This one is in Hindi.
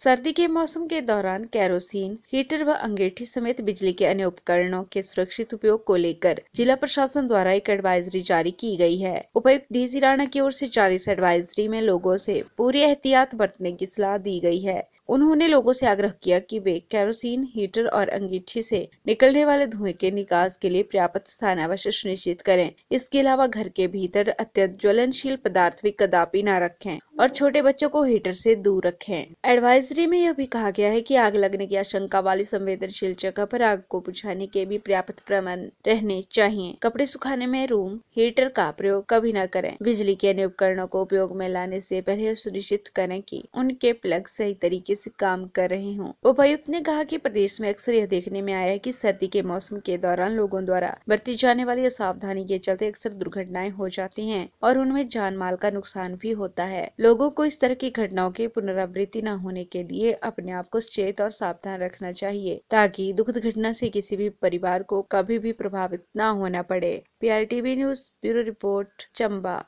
सर्दी के मौसम के दौरान कैरोसिन हीटर व अंगेठी समेत बिजली के अन्य उपकरणों के सुरक्षित उपयोग को लेकर जिला प्रशासन द्वारा एक एडवाइजरी जारी की गई है उपायुक्त डीसी राणा की ओर से जारी इस एडवाइजरी में लोगों से पूरी एहतियात बरतने की सलाह दी गई है उन्होंने लोगों से आग्रह किया कि वे कैरोसिन हीटर और अंगीठी से निकलने वाले धुएं के निकास के लिए पर्याप्त स्थान अवश्य सुनिश्चित करें इसके अलावा घर के भीतर अत्यंत ज्वलनशील पदार्थ भी कदापि न रखें और छोटे बच्चों को हीटर से दूर रखें एडवाइजरी में यह भी कहा गया है कि आग लगने की आशंका वाली संवेदनशील जगह पर आग को बुझाने के भी पर्याप्त प्रबंध रहने चाहिए कपड़े सुखाने में रूम हीटर का प्रयोग कभी न करें बिजली के अन्य उपकरणों को उपयोग में लाने से पहले सुनिश्चित करें कि उनके प्लग सही तरीके से काम कर रहे हों उपायुक्त ने कहा कि प्रदेश में अक्सर यह देखने में आया है कि सर्दी के मौसम के दौरान लोगों द्वारा बरती जाने वाली असावधानी के चलते अक्सर दुर्घटनाएं हो जाती हैं और उनमें जान माल का नुकसान भी होता है लोगों को इस तरह की घटनाओं की पुनरावृत्ति न होने के लिए अपने आप को चेत और सावधान रखना चाहिए ताकि दुखद घटना से किसी भी परिवार को कभी भी प्रभावित न होना पड़े P news bureau report Chamba